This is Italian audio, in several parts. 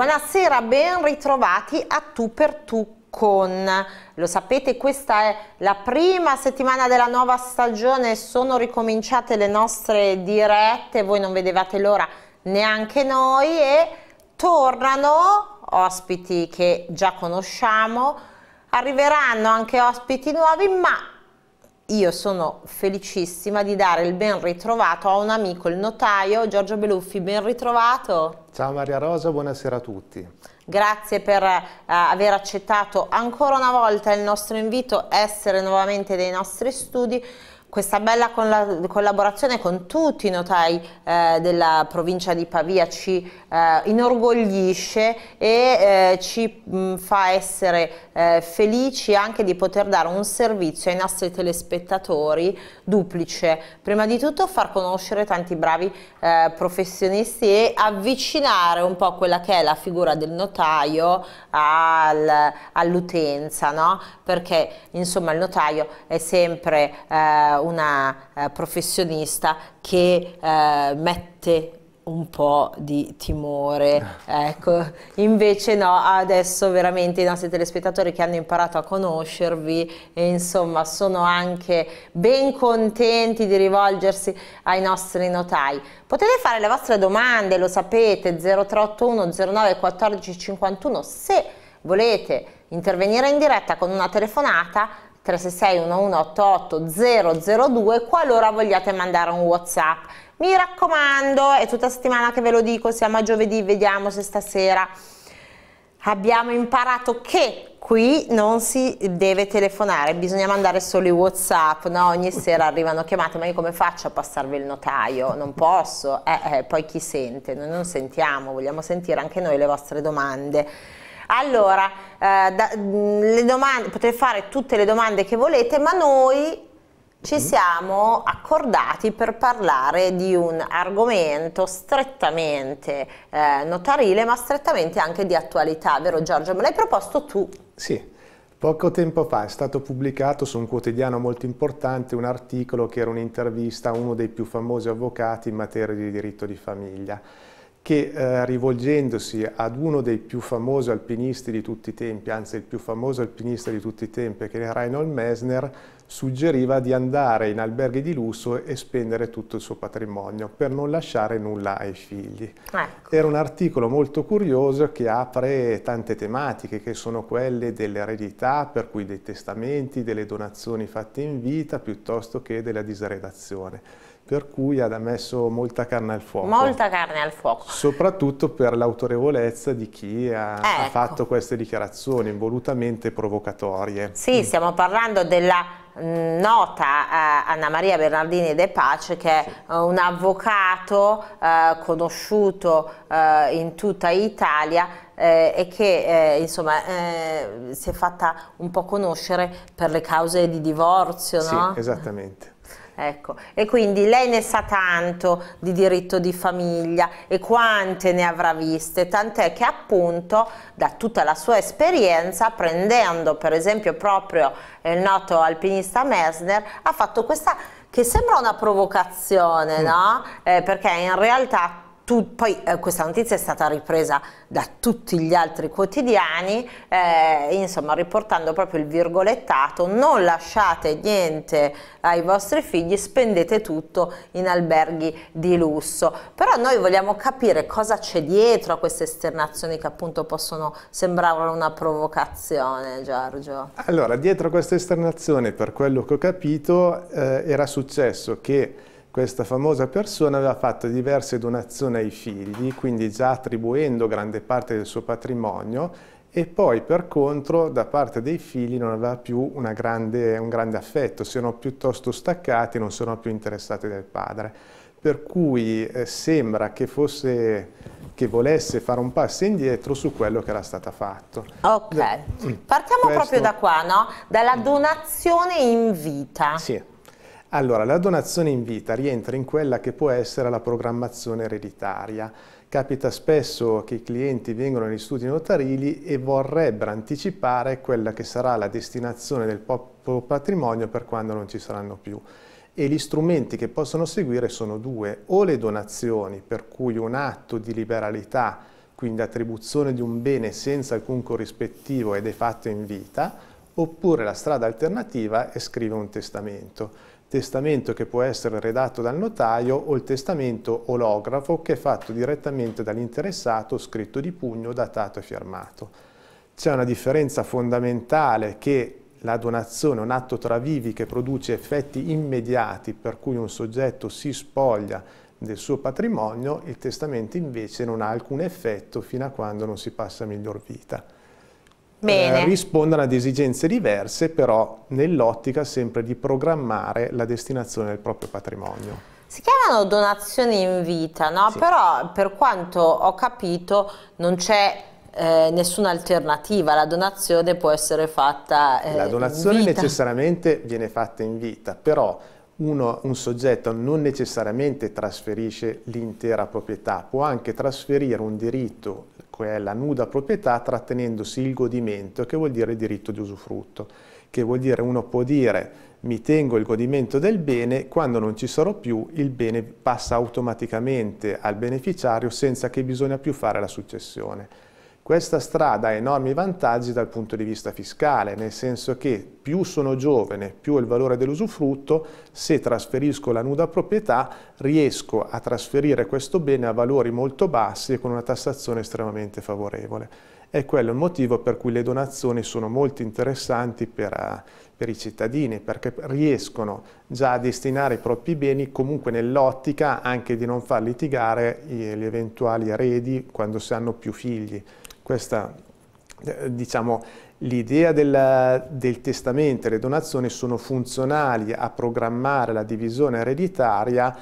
Buonasera, ben ritrovati a Tu per Tu con. Lo sapete, questa è la prima settimana della nuova stagione, sono ricominciate le nostre dirette, voi non vedevate l'ora neanche noi e tornano ospiti che già conosciamo, arriveranno anche ospiti nuovi, ma io sono felicissima di dare il ben ritrovato a un amico, il notaio Giorgio Beluffi. Ben ritrovato. Ciao Maria Rosa, buonasera a tutti. Grazie per eh, aver accettato ancora una volta il nostro invito, essere nuovamente dei nostri studi questa bella collaborazione con tutti i notai eh, della provincia di Pavia ci eh, inorgoglisce e eh, ci mh, mm, fa essere eh, felici anche di poter dare un servizio ai nostri telespettatori duplice. Prima di tutto far conoscere tanti bravi eh, professionisti e avvicinare un po' quella che è la figura del notaio al, all'utenza, no? perché insomma il notaio è sempre eh, una eh, professionista che eh, mette un po' di timore, ecco. Invece no, adesso veramente i nostri telespettatori che hanno imparato a conoscervi, e insomma, sono anche ben contenti di rivolgersi ai nostri notai. Potete fare le vostre domande, lo sapete, 0381 09 14 51 se volete intervenire in diretta con una telefonata 366-1188002 qualora vogliate mandare un whatsapp. Mi raccomando, è tutta settimana che ve lo dico, siamo a giovedì, vediamo se stasera abbiamo imparato che qui non si deve telefonare, bisogna mandare solo i whatsapp, no? ogni sera arrivano chiamate, ma io come faccio a passarvi il notaio? Non posso, eh, eh, poi chi sente? Noi non sentiamo, vogliamo sentire anche noi le vostre domande. Allora, eh, da, mm, le domande, potete fare tutte le domande che volete, ma noi ci mm. siamo accordati per parlare di un argomento strettamente eh, notarile, ma strettamente anche di attualità, vero Giorgio? Me l'hai proposto tu. Sì. Poco tempo fa è stato pubblicato su un quotidiano molto importante un articolo che era un'intervista a uno dei più famosi avvocati in materia di diritto di famiglia che eh, rivolgendosi ad uno dei più famosi alpinisti di tutti i tempi, anzi il più famoso alpinista di tutti i tempi, che era Reinhold Messner, suggeriva di andare in alberghi di lusso e spendere tutto il suo patrimonio per non lasciare nulla ai figli. Ecco. Era un articolo molto curioso che apre tante tematiche che sono quelle dell'eredità, per cui dei testamenti, delle donazioni fatte in vita, piuttosto che della diseredazione per cui ha messo molta carne al fuoco. Molta carne al fuoco. Soprattutto per l'autorevolezza di chi ha, ecco. ha, fatto queste dichiarazioni volutamente provocatorie. Sì, mm. stiamo parlando della mm, nota eh, Anna Maria Bernardini De Pace che è sì. Eh, un avvocato eh, conosciuto eh, in tutta Italia eh, e che eh, insomma si è fatta un po' conoscere per le cause di divorzio, no? Sì, esattamente. Ecco, e quindi lei ne sa tanto di diritto di famiglia e quante ne avrà viste, tant'è che appunto da tutta la sua esperienza, prendendo per esempio proprio eh, il noto alpinista Messner, ha fatto questa che sembra una provocazione, mm. no? Eh, perché in realtà tu, poi eh, questa notizia è stata ripresa da tutti gli altri quotidiani, eh, insomma riportando proprio il virgolettato, non lasciate niente ai vostri figli, spendete tutto in alberghi di lusso. Però noi vogliamo capire cosa c'è dietro a queste esternazioni che appunto possono sembrare una provocazione, Giorgio. Allora, dietro a questa esternazione, per quello che ho capito, eh, era successo che questa famosa persona aveva fatto diverse donazioni ai figli, quindi già attribuendo grande parte del suo patrimonio e poi per contro da parte dei figli non aveva più grande, un grande affetto, si erano piuttosto staccati, non sono più interessati del padre. Per cui eh, sembra che, fosse, che volesse fare un passo indietro su quello che era stato fatto. Ok, partiamo Questo... proprio da qua, no? Dalla mm. donazione in vita. Sì. Allora, la donazione in vita rientra in quella che può essere la programmazione ereditaria. Capita spesso che i clienti vengono negli studi notarili e vorrebbero anticipare quella che sarà la destinazione del proprio patrimonio per quando non ci saranno più e gli strumenti che possono seguire sono due, o le donazioni, per cui un atto di liberalità, quindi attribuzione di un bene senza alcun corrispettivo ed è fatto in vita, oppure la strada alternativa è scrivere un testamento testamento che può essere redatto dal notaio o il testamento olografo che è fatto direttamente dall'interessato, scritto di pugno, datato e firmato. C'è una differenza fondamentale che la donazione, è un atto tra vivi che produce effetti immediati per cui un soggetto si spoglia del suo patrimonio, il testamento invece non ha alcun effetto fino a quando non si passa miglior vita eh, rispondano ad esigenze diverse, però nell'ottica sempre di programmare la destinazione del proprio patrimonio. Si chiamano donazioni in vita, no? Sì. però per quanto ho capito non c'è eh, nessuna alternativa, la donazione può essere fatta eh, La donazione necessariamente viene fatta in vita, però uno, un soggetto non necessariamente trasferisce l'intera proprietà, può anche trasferire un diritto cioè la nuda proprietà, trattenendosi il godimento, che vuol dire diritto di usufrutto, che vuol dire uno può dire mi tengo il godimento del bene, quando non ci sarò più il bene passa automaticamente al beneficiario senza che bisogna più fare la successione. Questa strada ha enormi vantaggi dal punto di vista fiscale, nel senso che più sono giovane, più il valore dell'usufrutto, se trasferisco la nuda proprietà riesco a trasferire questo bene a valori molto bassi e con una tassazione estremamente favorevole. È quello il motivo per cui le donazioni sono molto interessanti per, eh, per i cittadini, perché riescono già a destinare i propri beni comunque nell'ottica anche di non far litigare gli eventuali eredi quando si hanno più figli. Questa, eh, diciamo, l'idea del, del testamento e le donazioni sono funzionali a programmare la divisione ereditaria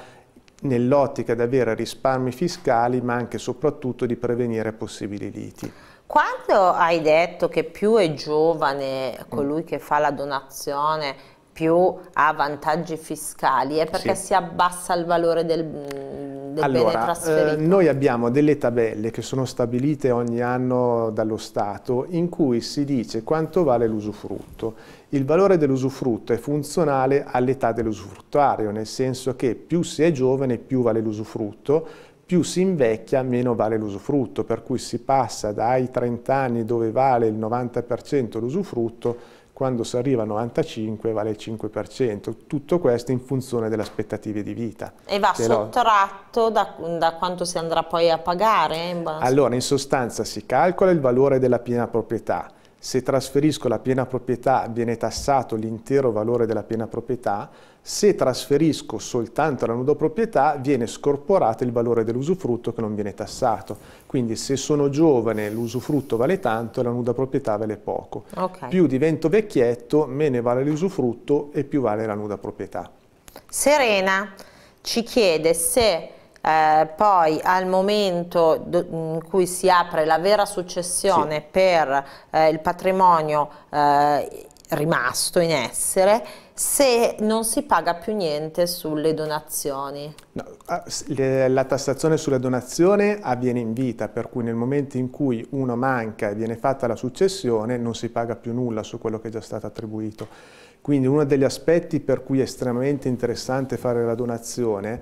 nell'ottica di avere risparmi fiscali ma anche e soprattutto di prevenire possibili liti. Quando hai detto che più è giovane colui che fa la donazione più ha vantaggi fiscali, è perché sì. si abbassa il valore del, mm, del allora, bene eh, trasferito? Eh, noi abbiamo delle tabelle che sono stabilite ogni anno dallo Stato in cui si dice quanto vale l'usufrutto. Il valore dell'usufrutto è funzionale all'età dell'usufruttario, nel senso che più si è giovane più vale l'usufrutto, più si invecchia meno vale l'usufrutto, per cui si passa dai 30 anni dove vale il 90% l'usufrutto quando si arriva a 95 vale il 5%, tutto questo in funzione delle aspettative di vita. E va Però, sottratto da, da, quanto si andrà poi a pagare? In allora in sostanza si calcola il valore della piena proprietà, se trasferisco la piena proprietà viene tassato l'intero valore della piena proprietà, se trasferisco soltanto la nuda proprietà viene scorporato il valore dell'usufrutto che non viene tassato. Quindi se sono giovane l'usufrutto vale tanto e la nuda proprietà vale poco. Okay. Più divento vecchietto, meno vale l'usufrutto e più vale la nuda proprietà. Serena ci chiede se eh, poi al momento in cui si apre la vera successione sì. per eh, il patrimonio eh, rimasto in essere, se non si paga più niente sulle donazioni? No, ah, la tassazione sulla donazione avviene in vita, per cui nel momento in cui uno manca e viene fatta la successione non si paga più nulla su quello che è già stato attribuito. Quindi uno degli aspetti per cui è estremamente interessante fare la donazione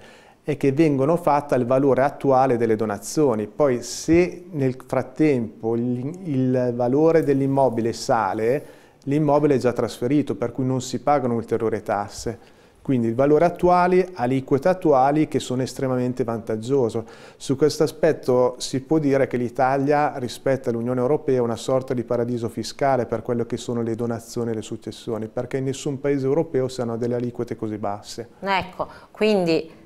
e che vengono fatte al valore attuale delle donazioni. Poi se nel frattempo il, il valore dell'immobile sale, l'immobile è già trasferito, per cui non si pagano ulteriori tasse. Quindi il valore attuale, aliquote attuali che sono estremamente vantaggioso. Su questo aspetto si può dire che l'Italia rispetto all'Unione Europea è una sorta di paradiso fiscale per quello che sono le donazioni e le successioni, perché in nessun paese europeo si hanno delle aliquote così basse. Ecco, quindi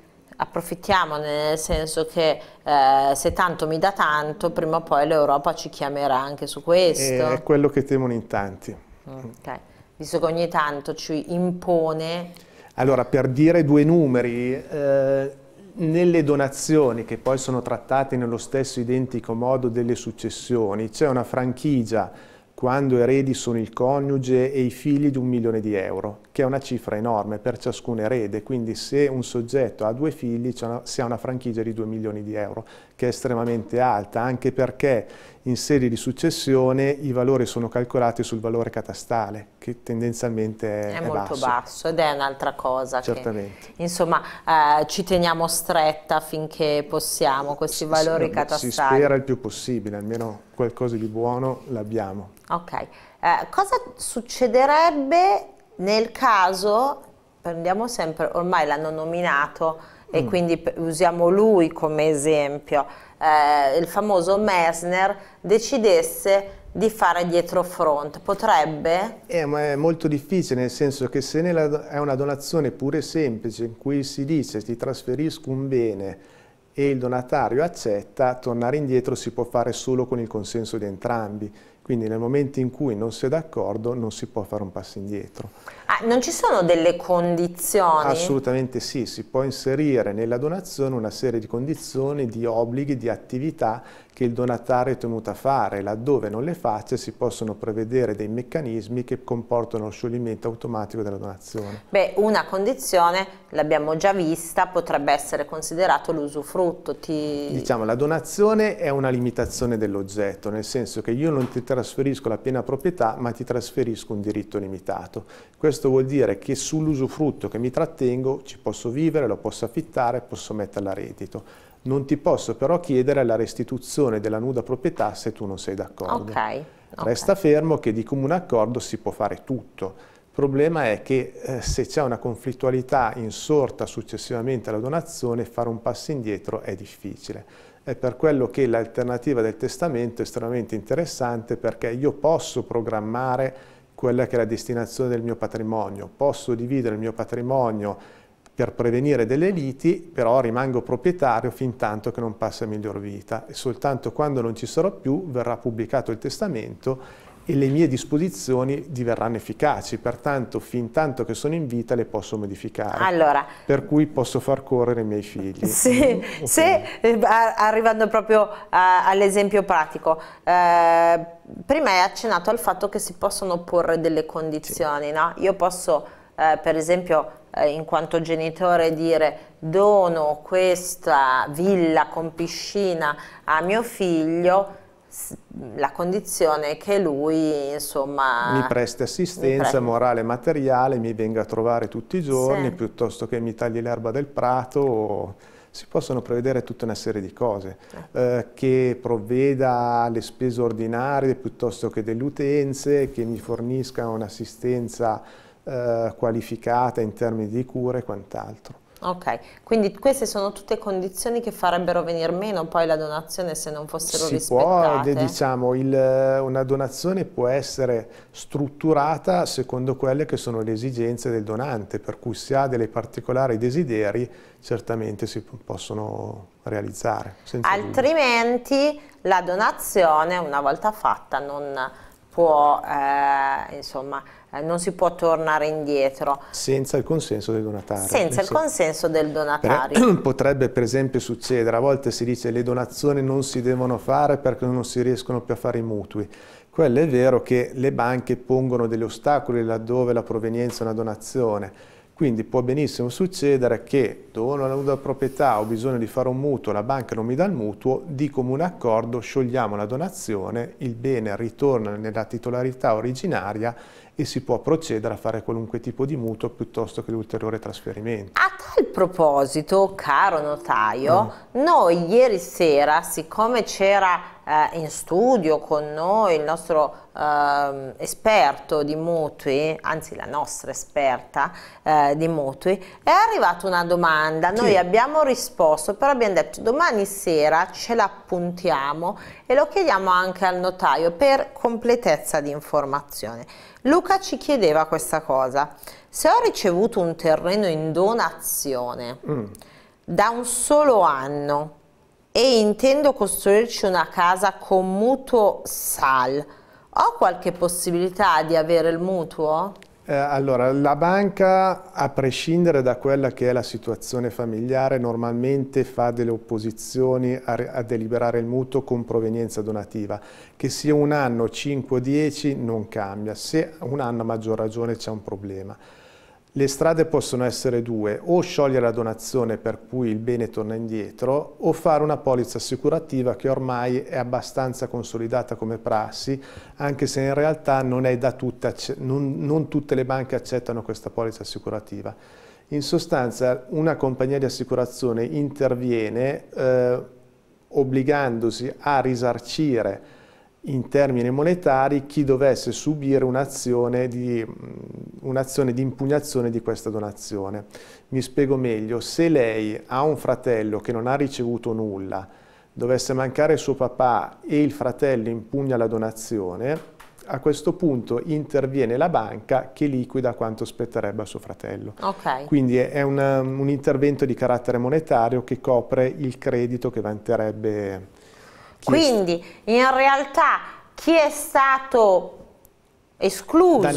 approfittiamo nel senso che eh, se tanto mi dà tanto, prima o poi l'Europa ci chiamerà anche su questo. È quello che temono in tanti. Mm, okay. Visto che ogni tanto ci impone... Allora, per dire due numeri, eh, nelle donazioni che poi sono trattate nello stesso identico modo delle successioni, c'è una franchigia quando eredi sono il coniuge e i figli di un milione di euro, che è una cifra enorme per ciascun erede, quindi se un soggetto ha due figli si ha una franchigia di 2 milioni di euro, che è estremamente alta, anche perché in sede di successione i valori sono calcolati sul valore catastale, che tendenzialmente è, è molto basso. basso. ed è un'altra cosa. Certamente. Che, insomma, eh, ci teniamo stretta finché possiamo questi valori si, catastali. Si spera il più possibile, almeno qualcosa di buono l'abbiamo. Ok. Eh, cosa succederebbe nel caso, prendiamo sempre, ormai l'hanno nominato, e mm. quindi usiamo lui come esempio, eh, il famoso Messner decidesse di fare dietro front, potrebbe? Eh, ma è molto difficile, nel senso che se è una donazione pure semplice in cui si dice ti trasferisco un bene e il donatario accetta, tornare indietro si può fare solo con il consenso di entrambi, quindi nel momento in cui non si è d'accordo non si può fare un passo indietro. Ah, non ci sono delle condizioni? Assolutamente sì, si può inserire nella donazione una serie di condizioni, di obblighi, di attività che il donatario è tenuto a fare, laddove non le faccia si possono prevedere dei meccanismi che comportano lo scioglimento automatico della donazione. Beh, una condizione, l'abbiamo già vista, potrebbe essere considerato l'usufrutto. Ti... Diciamo, la donazione è una limitazione dell'oggetto, nel senso che io non ti trasferisco la piena proprietà, ma ti trasferisco un diritto limitato. Questo questo vuol dire che sull'usufrutto che mi trattengo ci posso vivere, lo posso affittare, posso metterla a reddito. Non ti posso però chiedere la restituzione della nuda proprietà se tu non sei d'accordo. Okay, okay. Resta fermo che di comune accordo si può fare tutto. Il problema è che eh, se c'è una conflittualità insorta successivamente alla donazione, fare un passo indietro è difficile. È per quello che l'alternativa del testamento è estremamente interessante perché io posso programmare quella che è la destinazione del mio patrimonio. Posso dividere il mio patrimonio per prevenire delle liti, però rimango proprietario fin tanto che non passa miglior vita e soltanto quando non ci sarò più verrà pubblicato il testamento e le mie disposizioni diverranno efficaci, pertanto fin tanto che sono in vita le posso modificare, allora, per cui posso far correre i miei figli. Se, okay. se eh, arrivando proprio all'esempio pratico, eh, prima hai accennato al fatto che si possono porre delle condizioni, sì. no? io posso eh, per esempio eh, in quanto genitore dire dono questa villa con piscina a mio figlio la condizione che lui insomma mi presti assistenza mi morale e materiale mi venga a trovare tutti i giorni sì. piuttosto che mi tagli l'erba del prato o... si possono prevedere tutta una serie di cose eh. Eh, che provveda alle spese ordinarie piuttosto che delle utenze che mi fornisca un'assistenza eh, qualificata in termini di cure e quant'altro Ok, quindi queste sono tutte condizioni che farebbero venire meno poi la donazione se non fossero si rispettate? Può, diciamo, il, una donazione può essere strutturata secondo quelle che sono le esigenze del donante, per cui se ha dei particolari desideri certamente si possono realizzare. Altrimenti dubbio. la donazione una volta fatta non può, eh, insomma, eh, non si può tornare indietro. Senza il consenso del donatario. Senza il consenso del donatario. Potrebbe per esempio succedere, a volte si dice che le donazioni non si devono fare perché non si riescono più a fare i mutui. Quello è vero che le banche pongono degli ostacoli laddove la provenienza è una donazione quindi può benissimo succedere che dono la nuda proprietà, ho bisogno di fare un mutuo, la banca non mi dà il mutuo, di comune accordo sciogliamo la donazione, il bene ritorna nella titolarità originaria e si può procedere a fare qualunque tipo di mutuo piuttosto che di ulteriore trasferimento. A tal proposito, caro notaio, mm. noi ieri sera, siccome c'era eh, in studio con noi il nostro eh, esperto di mutui, anzi la nostra esperta eh, di mutui, è arrivata una domanda, noi sì. abbiamo risposto, però abbiamo detto domani sera ce l'appuntiamo e lo chiediamo anche al notaio per completezza di informazione. Luca ci chiedeva questa cosa, se ho ricevuto un terreno in donazione mm. da un solo anno, e intendo costruirci una casa con mutuo SAL. Ho qualche possibilità di avere il mutuo? Eh, allora, la banca, a prescindere da quella che è la situazione familiare, normalmente fa delle opposizioni a, a deliberare il mutuo con provenienza donativa. Che sia un anno, 5 o 10, non cambia. Se un anno a maggior ragione c'è un problema. Le strade possono essere due, o sciogliere la donazione per cui il bene torna indietro, o fare una polizza assicurativa che ormai è abbastanza consolidata come prassi, anche se in realtà non, tutta, non, non tutte le banche accettano questa polizza assicurativa. In sostanza una compagnia di assicurazione interviene eh, obbligandosi a risarcire in termini monetari chi dovesse subire un'azione di, un di, impugnazione di questa donazione. Mi spiego meglio, se lei ha un fratello che non ha ricevuto nulla, dovesse mancare suo papà e il fratello impugna la donazione, a questo punto interviene la banca che liquida quanto spetterebbe a suo fratello. Okay. Quindi è un, un intervento di carattere monetario che copre il credito che vanterebbe quindi in realtà chi è stato escluso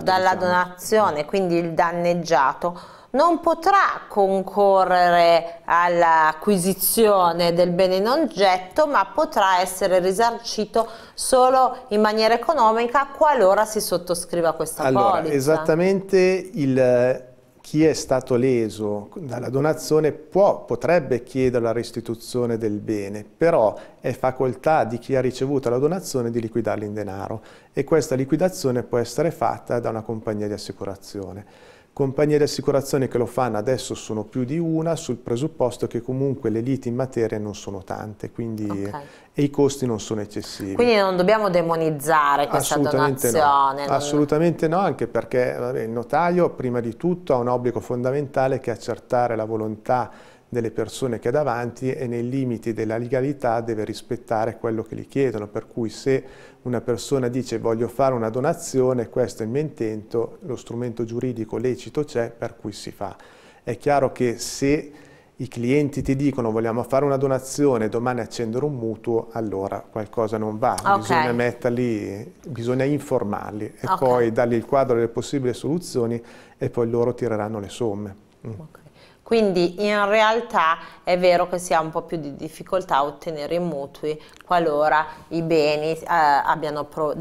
dalla diciamo. donazione, quindi il danneggiato, non potrà concorrere all'acquisizione del bene in oggetto, ma potrà essere risarcito solo in maniera economica qualora si sottoscriva questa allora, polizza. Esattamente il chi è stato leso dalla donazione può, potrebbe chiedere la restituzione del bene, però è facoltà di chi ha ricevuto la donazione di liquidarla in denaro e questa liquidazione può essere fatta da una compagnia di assicurazione. Compagnie di assicurazione che lo fanno adesso sono più di una sul presupposto che comunque le liti in materia non sono tante quindi, okay. e i costi non sono eccessivi. Quindi non dobbiamo demonizzare questa donazione. No. Assolutamente no, anche perché vabbè, il notaio prima di tutto ha un obbligo fondamentale che è accertare la volontà delle persone che ha davanti e nei limiti della legalità deve rispettare quello che gli chiedono, per cui se una persona dice voglio fare una donazione, questo è il mio intento, lo strumento giuridico lecito c'è, per cui si fa. È chiaro che se i clienti ti dicono vogliamo fare una donazione, domani accendere un mutuo, allora qualcosa non va, okay. bisogna metterli, bisogna informarli e okay. poi dargli il quadro delle possibili soluzioni e poi loro tireranno le somme. Mm. Okay. Quindi in realtà è vero che si ha un po' più di difficoltà a ottenere i mutui qualora i beni eh, pro,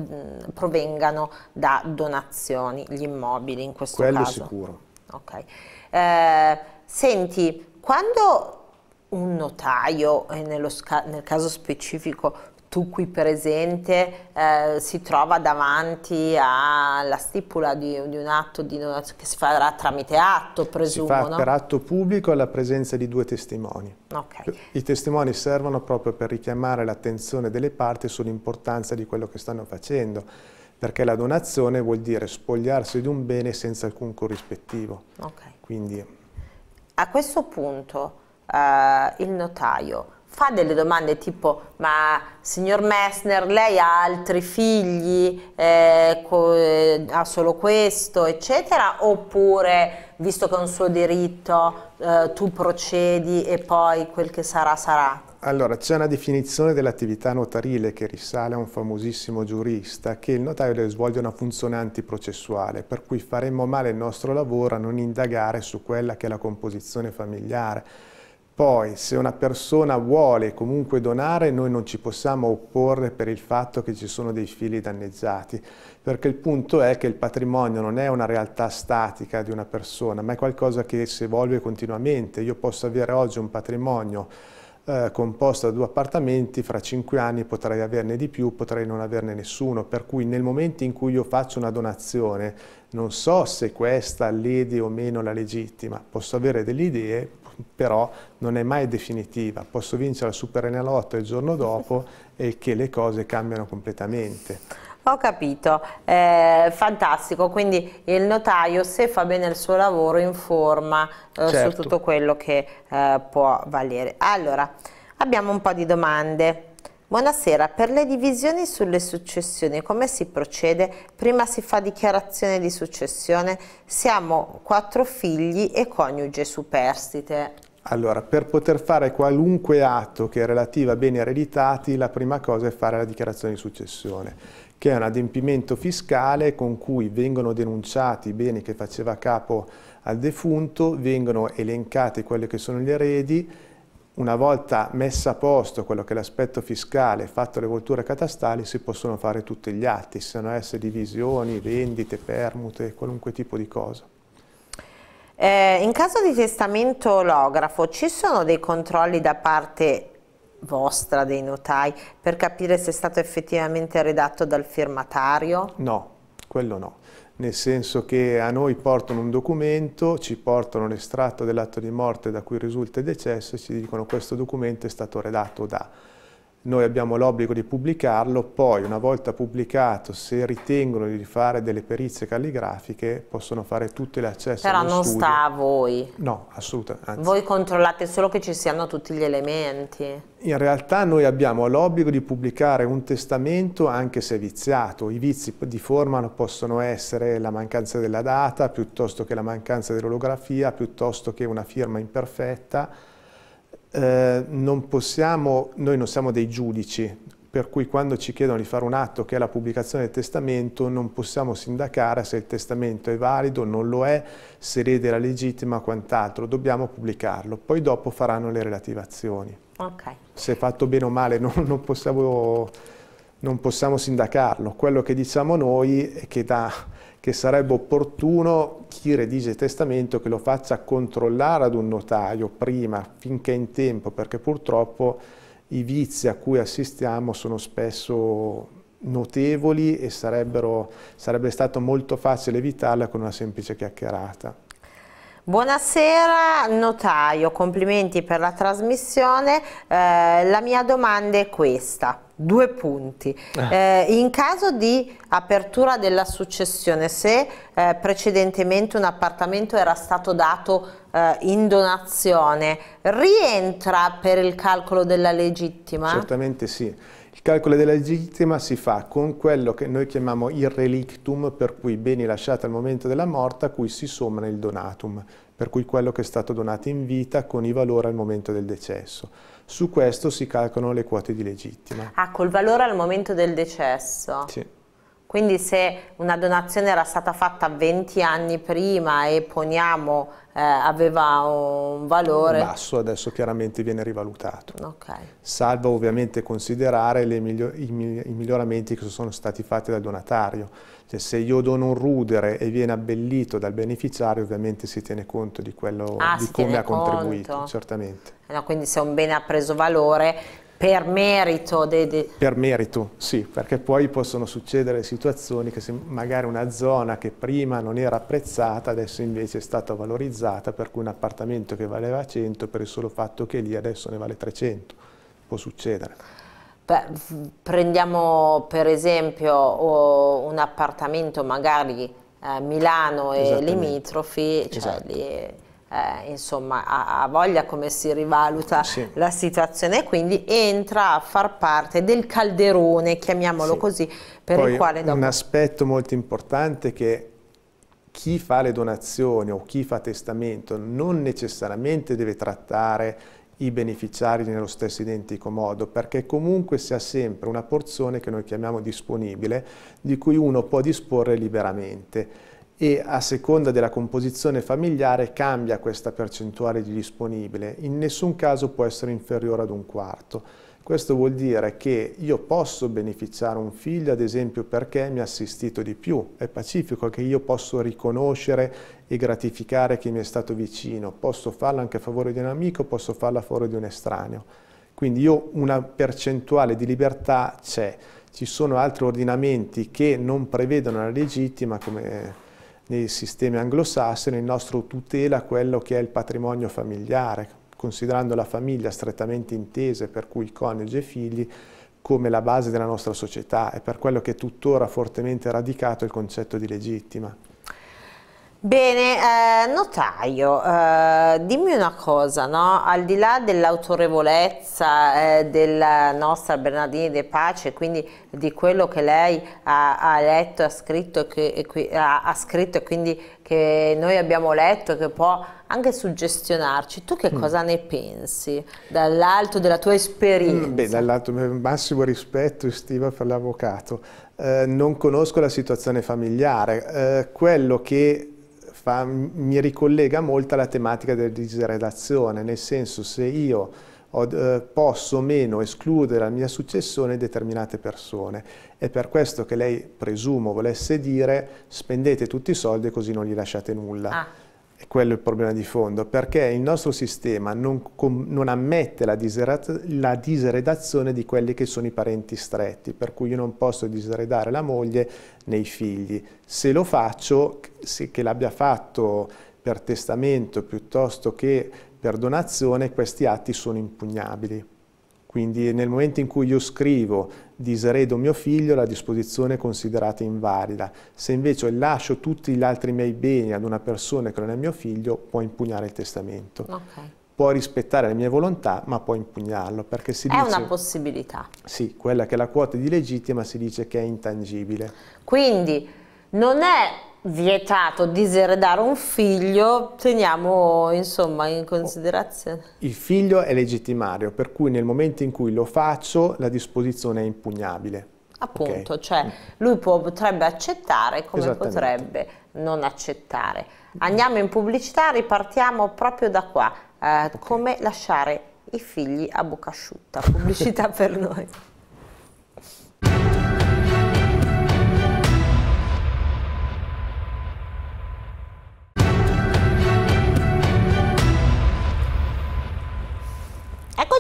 provengano da donazioni, gli immobili in questo Quello caso. Quello sicuro. Ok. Eh, senti, quando un notaio, e nel caso specifico tu qui presente eh, si trova davanti alla stipula di, di un atto di donazione che si farà tramite atto, presumo, si fa no? per atto pubblico alla presenza di due testimoni. Okay. I testimoni servono proprio per richiamare l'attenzione delle parti sull'importanza di quello che stanno facendo, perché la donazione vuol dire spogliarsi di un bene senza alcun corrispettivo. Okay. Quindi... A questo punto eh, il notaio fa delle domande tipo ma signor Messner lei ha altri figli, eh, eh, ha solo questo eccetera oppure visto che è un suo diritto eh, tu procedi e poi quel che sarà sarà? Allora c'è una definizione dell'attività notarile che risale a un famosissimo giurista che il notaio deve svolgere una funzione antiprocessuale per cui faremmo male il nostro lavoro a non indagare su quella che è la composizione familiare poi se una persona vuole comunque donare noi non ci possiamo opporre per il fatto che ci sono dei fili danneggiati, perché il punto è che il patrimonio non è una realtà statica di una persona, ma è qualcosa che si evolve continuamente. Io posso avere oggi un patrimonio eh, composto da due appartamenti, fra cinque anni potrei averne di più, potrei non averne nessuno, per cui nel momento in cui io faccio una donazione non so se questa lede o meno la legittima, posso avere delle idee però non è mai definitiva. Posso vincere il Super Enalotto il giorno dopo e che le cose cambiano completamente. Ho capito, eh, fantastico, quindi il notaio se fa bene il suo lavoro informa eh, certo. su tutto quello che eh, può valere. Allora, abbiamo un po' di domande. Buonasera, per le divisioni sulle successioni come si procede? Prima si fa dichiarazione di successione? Siamo quattro figli e coniuge superstite. Allora, per poter fare qualunque atto che è relativo a beni ereditati, la prima cosa è fare la dichiarazione di successione, che è un adempimento fiscale con cui vengono denunciati i beni che faceva capo al defunto, vengono elencati quelli che sono gli eredi una volta messa a posto quello che è l'aspetto fiscale, fatto le volture catastali, si possono fare tutti gli atti, siano esse divisioni, vendite, permute, qualunque tipo di cosa. Eh, in caso di testamento olografo ci sono dei controlli da parte vostra, dei notai, per capire se è stato effettivamente redatto dal firmatario? No, quello no nel senso che a noi portano un documento, ci portano l'estratto dell'atto di morte da cui risulta il decesso e ci dicono questo documento è stato redatto da noi abbiamo l'obbligo di pubblicarlo, poi una volta pubblicato se ritengono di fare delle perizie calligrafiche possono fare tutte le l'accesso Però non studio. sta a voi. No, assolutamente. Voi controllate solo che ci siano tutti gli elementi. In realtà noi abbiamo l'obbligo di pubblicare un testamento anche se viziato. I vizi di forma possono essere la mancanza della data, piuttosto che la mancanza dell'olografia, piuttosto che una firma imperfetta eh, non possiamo, noi non siamo dei giudici, per cui quando ci chiedono di fare un atto che è la pubblicazione del testamento non possiamo sindacare se il testamento è valido, non lo è, se l'erede era legittima, o quant'altro, dobbiamo pubblicarlo, poi dopo faranno le relativazioni. Okay. Se è fatto bene o male non, non, possiamo, non possiamo sindacarlo, quello che diciamo noi è che da che sarebbe opportuno chi redige il testamento che lo faccia controllare ad un notaio prima, finché in tempo, perché purtroppo i vizi a cui assistiamo sono spesso notevoli e sarebbe stato molto facile evitarla con una semplice chiacchierata. Buonasera notaio, complimenti per la trasmissione, eh, la mia domanda è questa due punti. Ah. Eh, in caso di apertura della successione, se eh, precedentemente un appartamento era stato dato eh, in donazione, rientra per il calcolo della legittima? Certamente sì. Il calcolo della legittima si fa con quello che noi chiamiamo il relictum, per cui i beni lasciati al momento della morte a cui si somma il donatum, per cui quello che è stato donato in vita con i valori al momento del decesso su questo si calcolano le quote di legittima. Ah, col valore al momento del decesso? Sì. Quindi se una donazione era stata fatta 20 anni prima e poniamo eh, aveva un valore... Un basso adesso chiaramente viene rivalutato. Okay. Salvo ovviamente considerare migli i, mi i miglioramenti che sono stati fatti dal donatario cioè, se io dono un rudere e viene abbellito dal beneficiario, ovviamente si tiene conto di, quello, ah, di come ha conto. contribuito, certamente. No, quindi se un bene ha preso valore, per merito? De, de... Per merito, sì, perché poi possono succedere situazioni che magari una zona che prima non era apprezzata adesso invece è stata valorizzata per cui un appartamento che valeva 100 per il solo fatto che lì adesso ne vale 300, può succedere prendiamo per esempio un appartamento magari a eh, Milano e limitrofi, cioè esatto. lì, eh, insomma ha, voglia come si rivaluta sì. la situazione quindi entra a far parte del calderone, chiamiamolo sì. così, per Poi il quale... Dopo... Un aspetto molto importante che chi fa le donazioni o chi fa testamento non necessariamente deve trattare i beneficiari nello stesso identico modo, perché comunque si ha sempre una porzione che noi chiamiamo disponibile, di cui uno può disporre liberamente e a seconda della composizione familiare cambia questa percentuale di disponibile, in nessun caso può essere inferiore ad un quarto. Questo vuol dire che io posso beneficiare un figlio, ad esempio, perché mi ha assistito di più. È pacifico che io posso riconoscere e gratificare chi mi è stato vicino. Posso farlo anche a favore di un amico, posso farlo a favore di un estraneo. Quindi io una percentuale di libertà c'è. Ci sono altri ordinamenti che non prevedono la legittima, come nei sistemi anglosassoni, il nostro tutela quello che è il patrimonio familiare, considerando la famiglia strettamente intesa, per cui coniuge e figli, come la base della nostra società. e per quello che è tuttora fortemente radicato il concetto di legittima. Bene, eh, notaio, eh, dimmi una cosa, no? al di là dell'autorevolezza eh, della nostra Bernardini De Pace, quindi di quello che lei ha, ha letto, ha scritto, che, ha, ha scritto e quindi che noi abbiamo letto, che può anche suggestionarci. Tu che mm. cosa mm. ne pensi dall'alto della tua esperienza? Mm, beh, dall'alto, massimo rispetto e stima per l'avvocato. Eh, non conosco la situazione familiare. Eh, quello che fa, mi ricollega molto alla tematica della diseredazione, nel senso se io ho, eh, posso o meno escludere la mia successione determinate persone. È per questo che lei, presumo, volesse dire spendete tutti i soldi così non gli lasciate nulla. Ah è quello il problema di fondo, perché il nostro sistema non, non ammette la, la, diseredazione di quelli che sono i parenti stretti, per cui io non posso diseredare la moglie nei figli. Se lo faccio, se, che l'abbia fatto per testamento piuttosto che per donazione, questi atti sono impugnabili. Quindi nel momento in cui io scrivo diseredo mio figlio, la disposizione è considerata invalida. Se invece lascio tutti gli altri miei beni ad una persona che non è mio figlio, può impugnare il testamento. Okay. Può rispettare le mie volontà, ma può impugnarlo, perché si è dice... È una possibilità. Sì, quella che è la quota di legittima si dice che è intangibile. Quindi non è vietato diseredare un figlio, teniamo insomma in considerazione. Il figlio è legittimario, per cui nel momento in cui lo faccio la disposizione è impugnabile. Appunto, okay. cioè lui può, potrebbe accettare come potrebbe non accettare. Andiamo in pubblicità, ripartiamo proprio da qua. Eh, okay. Come lasciare i figli a bocca asciutta. Pubblicità per noi.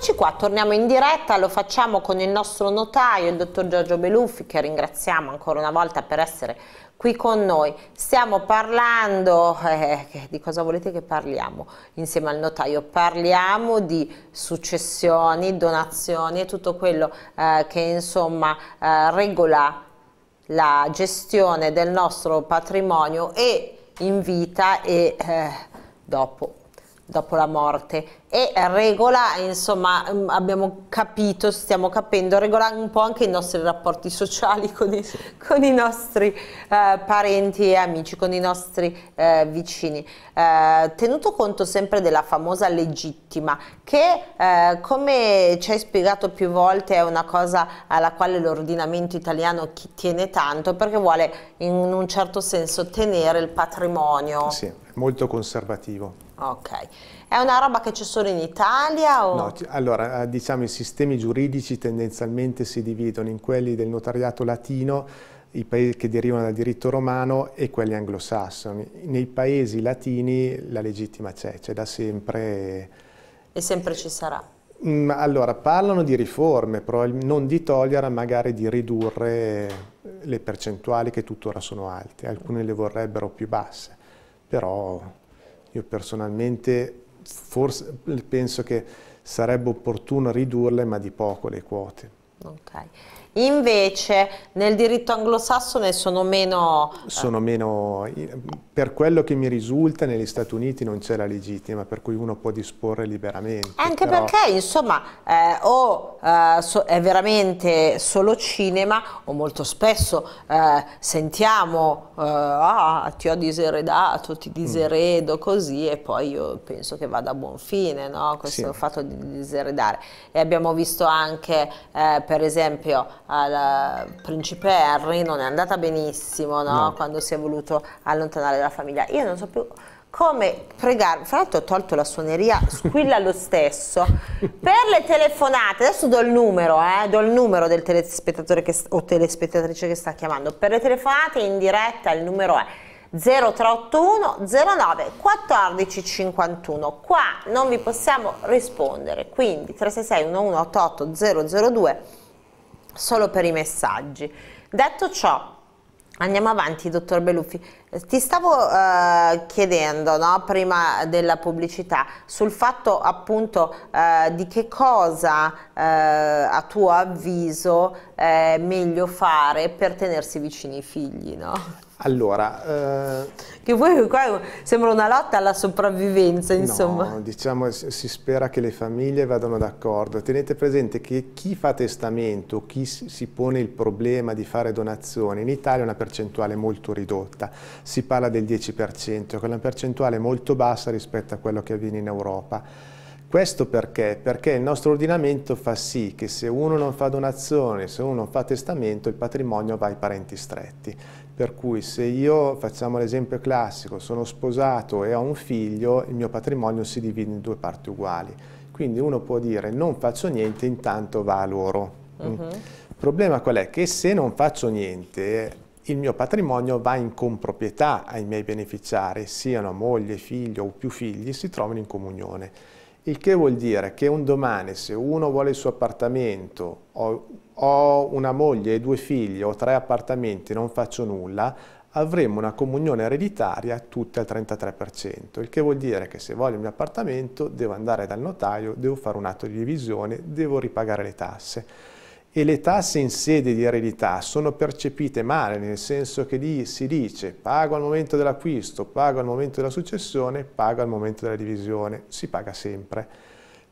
Eccoci qua, torniamo in diretta, lo facciamo con il nostro notaio, il dottor Giorgio Beluffi, che ringraziamo ancora una volta per essere qui con noi. Stiamo parlando, eh, di cosa volete che parliamo insieme al notaio? Parliamo di successioni, donazioni e tutto quello eh, che insomma eh, regola la gestione del nostro patrimonio e in vita e eh, dopo dopo la morte e regola, insomma, mm, abbiamo capito, stiamo capendo, regola un po' anche i nostri rapporti sociali con i, con i nostri eh, parenti e amici, con i nostri eh, vicini. Eh, tenuto conto sempre della famosa legittima, che eh, come ci hai spiegato più volte è una cosa alla quale l'ordinamento italiano tiene tanto perché vuole in un certo senso tenere il patrimonio. Sì, molto conservativo. Ok, è una roba che c'è solo in Italia? O... No, allora eh, diciamo i sistemi giuridici tendenzialmente si dividono in quelli del notariato latino, i paesi che derivano dal diritto romano e quelli anglosassoni. Nei paesi latini la legittima c'è, c'è da sempre. E sempre ci sarà. Mm, allora, parlano di riforme, non di togliere, magari di ridurre le percentuali che tuttora sono alte, alcune le vorrebbero più basse, però io personalmente forse, penso che sarebbe opportuno ridurle ma di poco le quote. Okay. Invece nel diritto anglosassone sono meno... Eh, sono meno... Per quello che mi risulta negli Stati Uniti non c'è la legittima, per cui uno può disporre liberamente. Eh, anche però... perché insomma eh, o eh, so, è veramente solo cinema o molto spesso eh, sentiamo eh, ah, ti ho diseredato, ti mm. diseredo, mm. così e poi io penso che vada a buon fine, no? questo sì. fatto di diseredare. E abbiamo visto anche per esempio al principe Harry non è andata benissimo no? No. quando si è voluto allontanare dalla famiglia. Io non so più come pregare, fra l'altro ho tolto la suoneria, squilla lo stesso, per le telefonate, adesso do il numero, eh, do il numero del telespettatore che, o telespettatrice che sta chiamando, per le telefonate in diretta il numero è 0381 09 1451 qua non vi possiamo rispondere quindi 366 002 solo per i messaggi. Detto ciò, Andiamo avanti, dottor Beluffi. Ti stavo eh, chiedendo, no, prima della pubblicità, sul fatto appunto eh, di che cosa eh, a tuo avviso è meglio fare per tenersi vicini i figli, no? Allora, eh, che poi qua sembra una lotta alla sopravvivenza, insomma. No, diciamo si spera che le famiglie vadano d'accordo. Tenete presente che chi fa testamento, chi si pone il problema di fare donazioni, in Italia è una percentuale molto ridotta, si parla del 10%, che è una percentuale molto bassa rispetto a quello che avviene in Europa. Questo perché? Perché il nostro ordinamento fa sì che se uno non fa donazione, se uno non fa testamento, il patrimonio va ai parenti stretti. Per cui se io, facciamo l'esempio classico, sono sposato e ho un figlio, il mio patrimonio si divide in due parti uguali. Quindi uno può dire non faccio niente, intanto va a loro. Il uh -huh. problema qual è? Che se non faccio niente, il mio patrimonio va in comproprietà ai miei beneficiari, siano moglie, figlio o più figli, si trovano in comunione. Il che vuol dire che un domani, se uno vuole il suo appartamento o ho una moglie e due figli, ho tre appartamenti, non faccio nulla, avremo una comunione ereditaria tutta al 33%, il che vuol dire che se voglio il mio appartamento devo andare dal notaio, devo fare un atto di divisione, devo ripagare le tasse. E le tasse in sede di eredità sono percepite male, nel senso che si dice pago al momento dell'acquisto, pago al momento della successione, pago al momento della divisione, si paga sempre.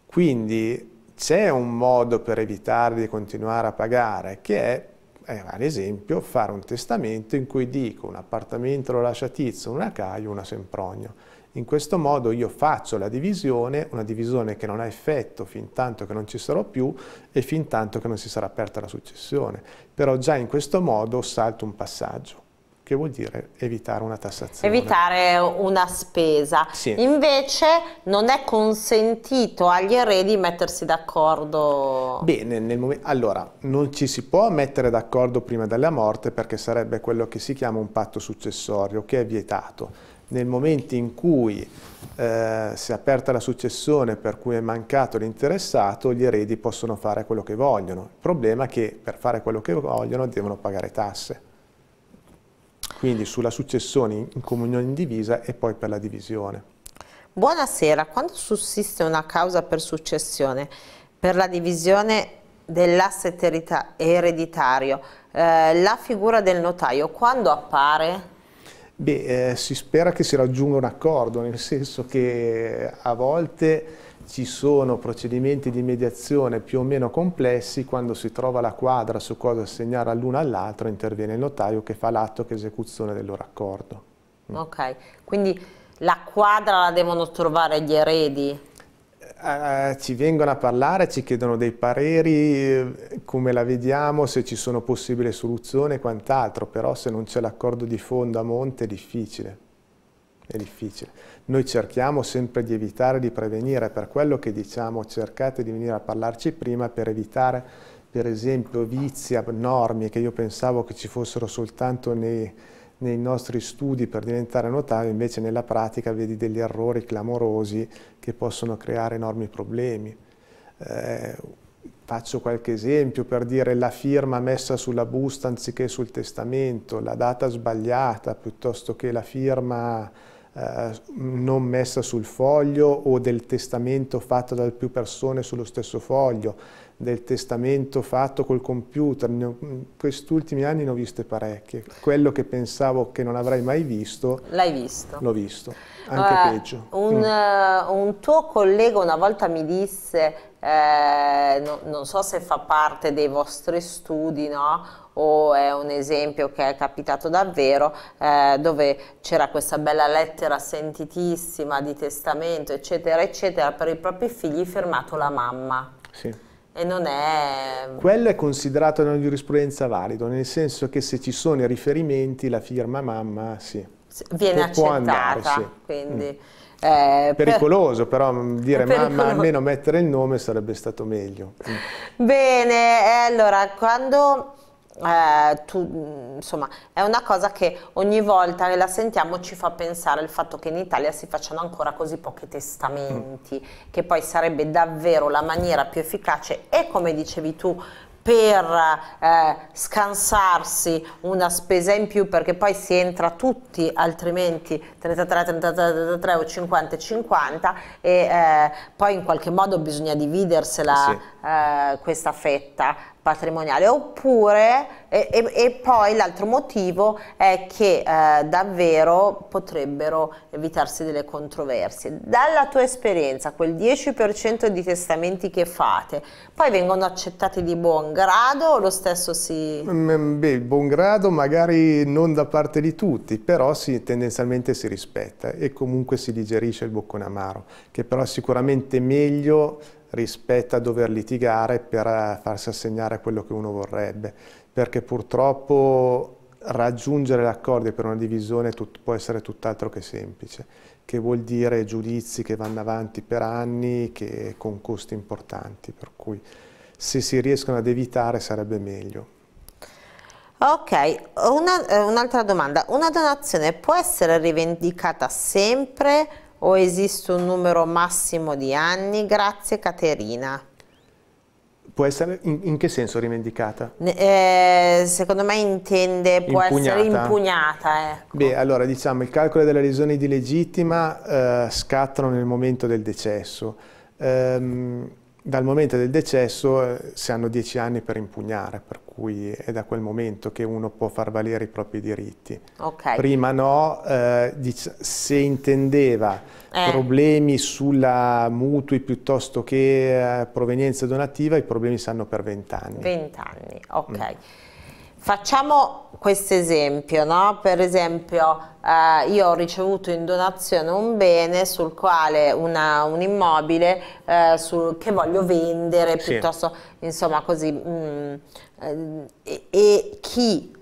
Quindi c'è un modo per evitare di continuare a pagare che è, eh, ad esempio, fare un testamento in cui dico un appartamento lo lascia Tizio, una Caio, una Sempronio. In questo modo io faccio la divisione, una divisione che non ha effetto fin tanto che non ci sarò più e fin tanto che non si sarà aperta la successione. Però già in questo modo salto un passaggio che vuol dire evitare una tassazione. Evitare una spesa. Sì. Invece non è consentito agli eredi mettersi d'accordo. Bene, momento, allora non ci si può mettere d'accordo prima della morte perché sarebbe quello che si chiama un patto successorio che è vietato. Nel momento in cui eh, si è aperta la successione per cui è mancato l'interessato, gli eredi possono fare quello che vogliono. Il problema è che per fare quello che vogliono devono pagare tasse quindi sulla successione in comunione indivisa e poi per la divisione. Buonasera, quando sussiste una causa per successione, per la divisione dell'asse ereditario, eh, la figura del notaio quando appare? Beh, eh, si spera che si raggiunga un accordo, nel senso che eh, a volte ci sono procedimenti di mediazione più o meno complessi, quando si trova la quadra su cosa assegnare all'uno all'altro interviene il notaio che fa l'atto che esecuzione del loro accordo. Mm. Ok, quindi la quadra la devono trovare gli eredi? Uh, ci vengono a parlare, ci chiedono dei pareri, eh, come la vediamo, se ci sono possibili soluzioni e quant'altro, però se non c'è l'accordo di fondo a monte è difficile. È difficile. Noi cerchiamo sempre di evitare di prevenire, per quello che diciamo cercate di venire a parlarci prima per evitare per esempio vizi abnormi che io pensavo che ci fossero soltanto nei, nei nostri studi per diventare notaio, invece nella pratica vedi degli errori clamorosi che possono creare enormi problemi. Eh, faccio qualche esempio per dire la firma messa sulla busta anziché sul testamento, la data sbagliata piuttosto che la firma eh, non messa sul foglio o del testamento fatto da più persone sullo stesso foglio, del testamento fatto col computer. In mm, questi ultimi anni ne ho viste parecchie. Quello che pensavo che non avrei mai visto, l'hai visto. L'ho visto, anche uh, peggio. Un, mm. uh, un, tuo collega una volta mi disse, eh, no, non so se fa parte dei vostri studi, no? o è un esempio che è capitato davvero eh, dove c'era questa bella lettera sentitissima di testamento eccetera eccetera per i propri figli firmato la mamma. Sì. E non è... Ehm, Quello è considerato una giurisprudenza valido, nel senso che se ci sono i riferimenti la firma mamma sì. Viene può, accettata, può quindi... Mm. Eh, pericoloso, per... però mm, dire mamma almeno mettere il nome sarebbe stato meglio. Mm. Bene, allora quando eh, tu, mm, insomma, è una cosa che ogni volta che la sentiamo ci fa pensare al fatto che in Italia si facciano ancora così pochi testamenti, mm. che poi sarebbe davvero la maniera più efficace e come dicevi tu per eh, scansarsi una spesa in più perché poi si entra tutti altrimenti 33, 33, 33 o 50 50 e eh, poi in qualche modo bisogna dividersela sì. Eh, questa fetta patrimoniale oppure e, e, e poi l'altro motivo è che eh, davvero potrebbero evitarsi delle controversie dalla tua esperienza quel 10% di testamenti che fate poi vengono accettati di buon grado o lo stesso si mm, mm, Beh, buon grado magari non da parte di tutti però si, tendenzialmente si rispetta e comunque si digerisce il boccone amaro che però è sicuramente meglio rispetto a dover litigare per eh, farsi assegnare quello che uno vorrebbe, perché purtroppo raggiungere l'accordo per una divisione può essere tutt'altro che semplice, che vuol dire giudizi che vanno avanti per anni che, con costi importanti, per cui se si riescono ad evitare sarebbe meglio. Ok, eh, un'altra domanda. Una donazione può essere rivendicata sempre o esiste un numero massimo di anni? Grazie Caterina. Può essere in, in che senso rivendicata? Eh, secondo me intende può impugnata. essere impugnata. Ecco. Beh, allora diciamo il calcolo della lesione di legittima eh, scattano nel momento del decesso. Ehm, dal momento del decesso eh, si hanno 10 anni per impugnare, per cui è da quel momento che uno può far valere i propri diritti. Okay. Prima no, eh, se intendeva eh. problemi sulla mutui piuttosto che eh, provenienza donativa, i problemi sanno per vent'anni. Vent'anni, ok. Mm. Facciamo questo esempio, no? per esempio eh, io ho ricevuto in donazione un bene sul quale una, un immobile eh, sul, che voglio vendere, sì. piuttosto insomma così mh, mm, Ehm, e, chi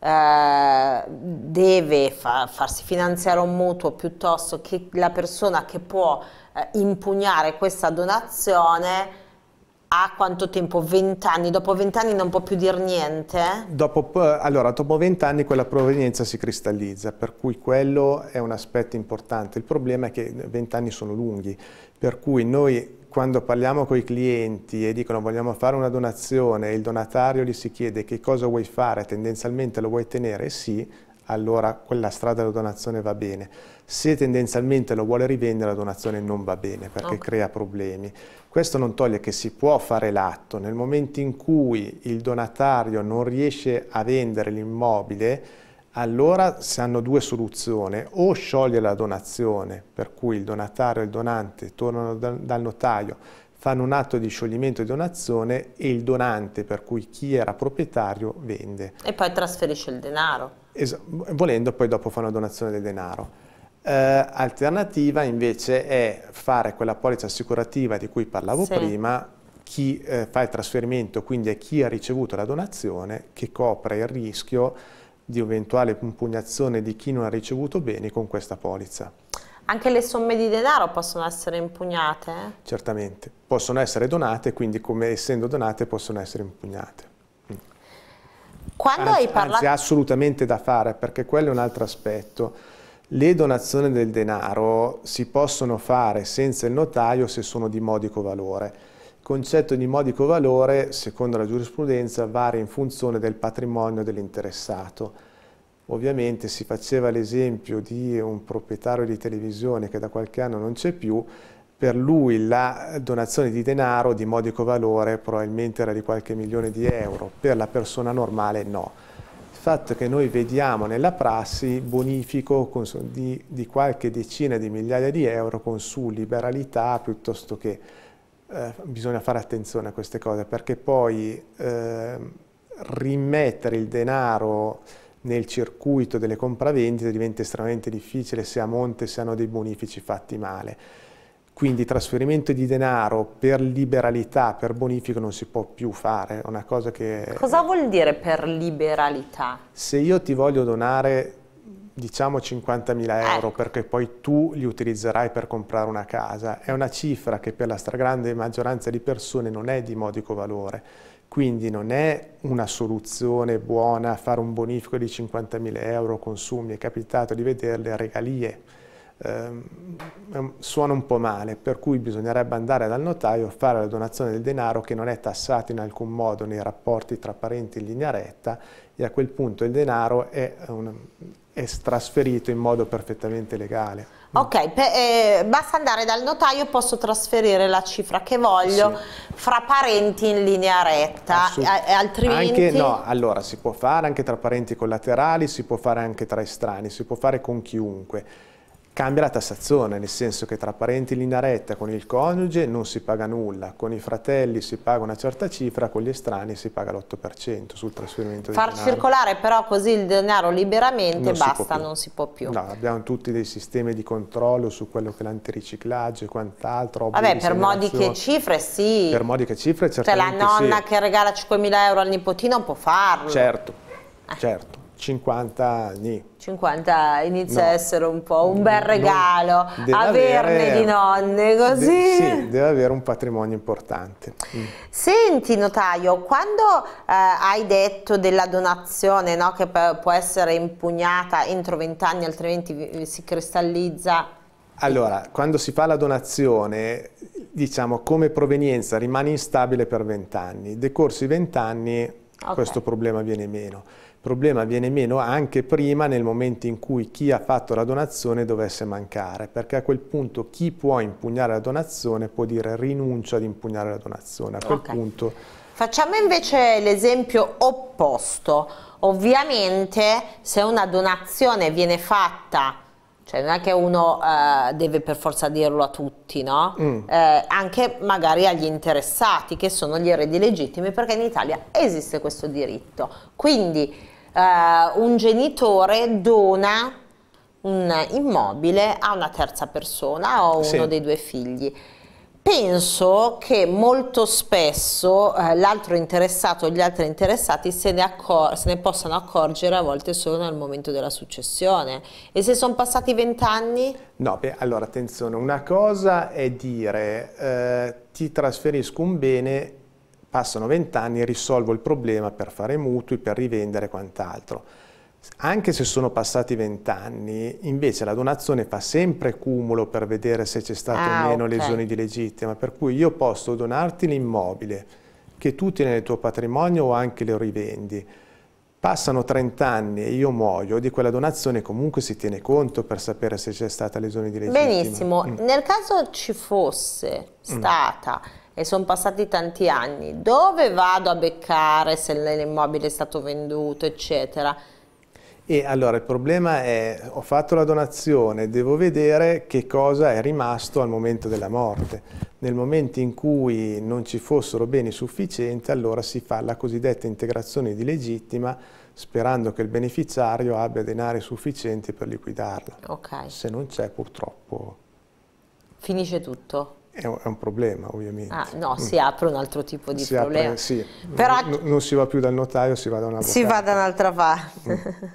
eh, deve fa, farsi finanziare un mutuo piuttosto che la persona che può eh, impugnare questa donazione ha quanto tempo? 20 anni? Dopo 20 anni non può più dire niente? Dopo, allora, dopo 20 anni quella provenienza si cristallizza, per cui quello è un aspetto importante. Il problema è che 20 anni sono lunghi, per cui noi quando parliamo con i clienti e dicono vogliamo fare una donazione e il donatario gli si chiede che cosa vuoi fare, tendenzialmente lo vuoi tenere, sì, allora quella strada della donazione va bene. Se tendenzialmente lo vuole rivendere, la donazione non va bene perché okay. crea problemi. Questo non toglie che si può fare l'atto. Nel momento in cui il donatario non riesce a vendere l'immobile, allora si hanno due soluzioni, o sciogliere la donazione, per cui il donatario e il donante tornano dal notaio, fanno un atto di scioglimento di donazione e il donante, per cui chi era proprietario, vende. E poi trasferisce il denaro. Es volendo poi dopo fa una donazione del denaro. Eh, alternativa invece è fare quella polizza assicurativa di cui parlavo sì. prima, chi eh, fa il trasferimento, quindi è chi ha ricevuto la donazione, che copre il rischio di eventuale impugnazione di chi non ha ricevuto beni con questa polizza. Anche le somme di denaro possono essere impugnate? Certamente, possono essere donate, quindi come essendo donate possono essere impugnate. Mm. Quando anzi, hai parlato... Anzi, assolutamente da fare, perché quello è un altro aspetto. Le donazioni del denaro si possono fare senza il notaio se sono di modico valore concetto di modico valore, secondo la giurisprudenza, varia in funzione del patrimonio dell'interessato. Ovviamente si faceva l'esempio di un proprietario di televisione che da qualche anno non c'è più, per lui la donazione di denaro di modico valore probabilmente era di qualche milione di euro, per la persona normale no. Il fatto che noi vediamo nella prassi bonifico di, di qualche decina di migliaia di euro con su liberalità piuttosto che eh, bisogna fare attenzione a queste cose perché poi eh, rimettere il denaro nel circuito delle compravendite diventa estremamente difficile se a monte si hanno dei bonifici fatti male. Quindi trasferimento di denaro per liberalità, per bonifico non si può più fare, è una cosa che... Cosa vuol dire per liberalità? Se io ti voglio donare diciamo 50.000 euro ecco. perché poi tu li utilizzerai per comprare una casa, è una cifra che per la stragrande maggioranza di persone non è di modico valore, quindi non è una soluzione buona fare un bonifico di 50.000 euro consumi, è capitato di vederle regalie, ehm, suona un po' male, per cui bisognerebbe andare dal notaio a fare la donazione del denaro che non è tassato in alcun modo nei rapporti tra parenti in linea retta e a quel punto il denaro è un, è trasferito in modo perfettamente legale. Ok, per, eh, basta andare dal notaio posso trasferire la cifra che voglio sì. fra parenti in linea retta, a, eh, eh, altrimenti... Anche, no, allora si può fare anche tra parenti collaterali, si può fare anche tra estranei, si può fare con chiunque Cambia la tassazione, nel senso che tra parenti in linea retta con il coniuge non si paga nulla, con i fratelli si paga una certa cifra, con gli estranei si paga l'8% sul trasferimento Far di denaro. Far circolare però così il denaro liberamente non basta, si non si può più. No, abbiamo tutti dei sistemi di controllo su quello che è l'antiriciclaggio e quant'altro. Vabbè, per modi modiche cifre sì. Per modi modiche cifre certamente Cioè la nonna sì. che regala 5.000 euro al nipotino può farlo. Certo, eh. certo. 50 anni. 50 inizia no. a essere un po' un bel regalo, non, averne avere, di nonne così. De, sì, deve avere un patrimonio importante. Mm. Senti notaio, quando eh, hai detto della donazione no, che può essere impugnata entro 20 anni altrimenti si cristallizza allora, quando si fa la donazione, diciamo come provenienza rimane instabile per 20 anni, decorsi 20 anni okay. questo problema viene meno problema viene meno anche prima nel momento in cui chi ha fatto la donazione dovesse mancare, perché a quel punto chi può impugnare la donazione può dire rinuncia ad impugnare la donazione. A quel okay. punto... Facciamo invece l'esempio opposto. Ovviamente se una donazione viene fatta cioè non è che uno eh, deve per forza dirlo a tutti, no? Mm. Eh, anche magari agli interessati che sono gli eredi legittimi perché in Italia esiste questo diritto. Quindi eh, un genitore dona un immobile a una terza persona o uno sì. dei due figli. Penso che molto spesso eh, l'altro interessato o gli altri interessati se ne, se ne, possano accorgere a volte solo nel momento della successione. E se sono passati vent'anni? No, beh, allora attenzione, una cosa è dire eh, ti trasferisco un bene passano vent'anni e risolvo il problema per fare mutui, per rivendere quant'altro. Anche se sono passati vent'anni, invece la donazione fa sempre cumulo per vedere se c'è stato ah, o meno okay. lesione di legittima, per cui io posso donarti l'immobile che tu tieni nel tuo patrimonio o anche lo rivendi. Passano 30 anni e io muoio, di quella donazione comunque si tiene conto per sapere se c'è stata lesione di legittima. Benissimo, mm. nel caso ci fosse mm. stata... Mm e sono passati tanti anni, dove vado a beccare se l'immobile è stato venduto, eccetera? E allora il problema è, ho fatto la donazione, devo vedere che cosa è rimasto al momento della morte. Nel momento in cui non ci fossero beni sufficienti, allora si fa la cosiddetta integrazione di legittima, sperando che il beneficiario abbia denari sufficienti per liquidarla. Okay. Se non c'è, purtroppo... Finisce tutto? È un problema ovviamente. Ah, no, mm. si apre un altro tipo di si problema. Apre, sì. Però... non, non si va più dal notaio, si va da un'altra parte. Si va da un'altra parte. Mm.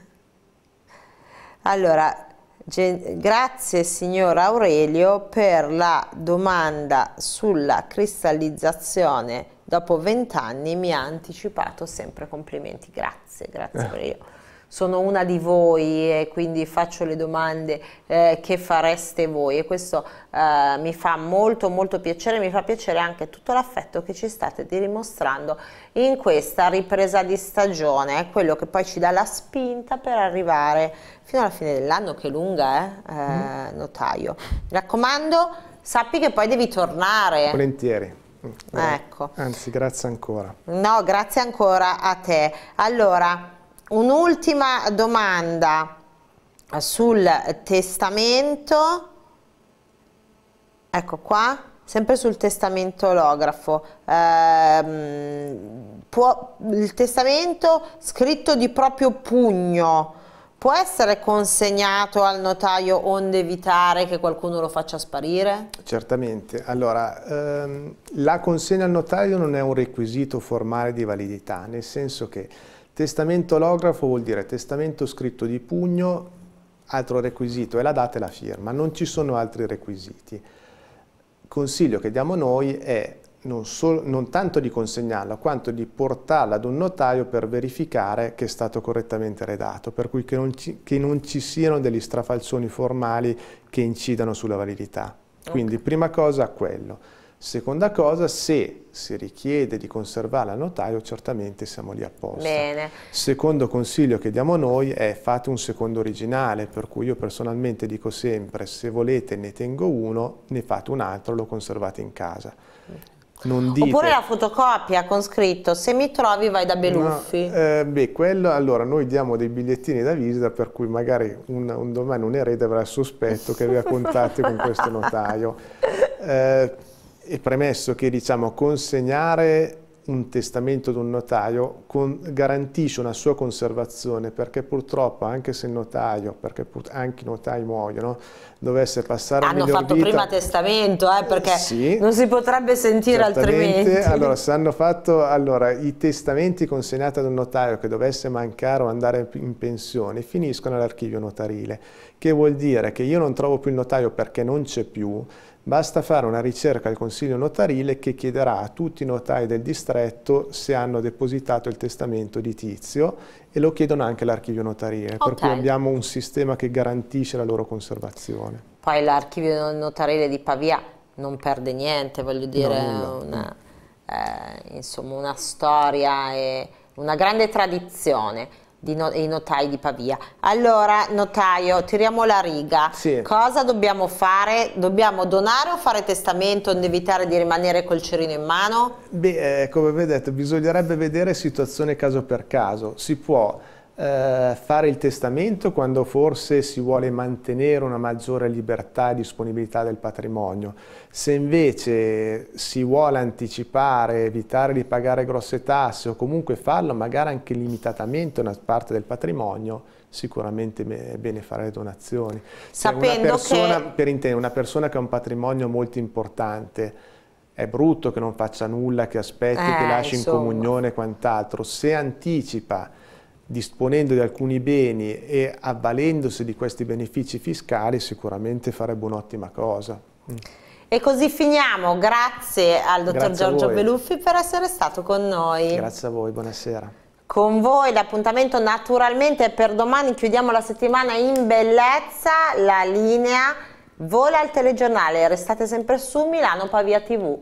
allora, grazie signor Aurelio per la domanda sulla cristallizzazione dopo vent'anni, mi ha anticipato sempre complimenti. Grazie, grazie eh. Aurelio sono una di voi e quindi faccio le domande eh, che fareste voi e questo eh, mi fa molto molto piacere, mi fa piacere anche tutto l'affetto che ci state dimostrando in questa ripresa di stagione, è eh, quello che poi ci dà la spinta per arrivare fino alla fine dell'anno che è lunga, eh, eh mm. notaio. Mi raccomando, sappi che poi devi tornare. Volentieri. Ecco. Anzi, grazie ancora. No, grazie ancora a te. Allora, Un'ultima domanda sul testamento, ecco qua, sempre sul testamento olografo, ehm, può, il testamento scritto di proprio pugno può essere consegnato al notaio onde evitare che qualcuno lo faccia sparire? Certamente, allora ehm, la consegna al notaio non è un requisito formale di validità, nel senso che Testamento olografo vuol dire testamento scritto di pugno, altro requisito è la data e la firma, non ci sono altri requisiti. Il consiglio che diamo noi è non, so, non, tanto di consegnarla quanto di portarla ad un notaio per verificare che è stato correttamente redatto, per cui che non ci, che non ci siano degli strafalzoni formali che incidano sulla validità. Quindi prima cosa quello. Seconda cosa, se si richiede di conservarla al notaio, certamente siamo lì apposta. Bene. Secondo consiglio che diamo noi è fate un secondo originale, per cui io personalmente dico sempre, se volete ne tengo uno, ne fate un altro, lo conservate in casa. Dite, Oppure la fotocopia con scritto se mi trovi vai da Beluffi. No, eh, beh, quello, allora noi diamo dei bigliettini da visita per cui magari un, un domani un erede avrà il sospetto che aveva contatti con questo notaio. Eh, è premesso che diciamo, consegnare un testamento ad un notaio con, garantisce una sua conservazione perché purtroppo anche se il notaio, perché pur, anche i notai muoiono, dovesse passare Hanno a fatto vita, prima testamento eh, perché sì, non si potrebbe sentire altrimenti. Allora, se hanno fatto allora, i testamenti consegnati ad un notaio che dovesse mancare o andare in pensione finiscono all'archivio notarile, che vuol dire che io non trovo più il notaio perché non c'è più, Basta fare una ricerca al Consiglio notarile che chiederà a tutti i notai del distretto se hanno depositato il testamento di tizio e lo chiedono anche all'archivio notarile, okay. per cui abbiamo un sistema che garantisce la loro conservazione. Poi l'archivio notarile di Pavia non perde niente, voglio dire, no, una, eh, insomma una storia e una grande tradizione no, i notai di Pavia. Allora, notaio, tiriamo la riga. Sì. Cosa dobbiamo fare? Dobbiamo donare o fare testamento ed evitare di rimanere col cerino in mano? Beh, eh, come vi ho detto, bisognerebbe vedere situazione caso per caso. Si può eh, fare il testamento quando forse si vuole mantenere una maggiore libertà e disponibilità del patrimonio. Se invece si vuole anticipare, evitare di pagare grosse tasse o comunque farlo magari anche limitatamente una parte del patrimonio, sicuramente è bene fare le donazioni. Sapendo una persona, che... Per intendere, una persona che ha un patrimonio molto importante, è brutto che non faccia nulla, che aspetti, eh, che lasci insomma. in comunione e quant'altro. Se anticipa disponendo di alcuni beni e avvalendosi di questi benefici fiscali sicuramente farebbe un'ottima cosa. Mm. E così finiamo, grazie al dottor grazie Giorgio Beluffi per essere stato con noi. Grazie a voi, buonasera con voi l'appuntamento naturalmente per domani chiudiamo la settimana in bellezza la linea vola al telegiornale restate sempre su Milano Pavia TV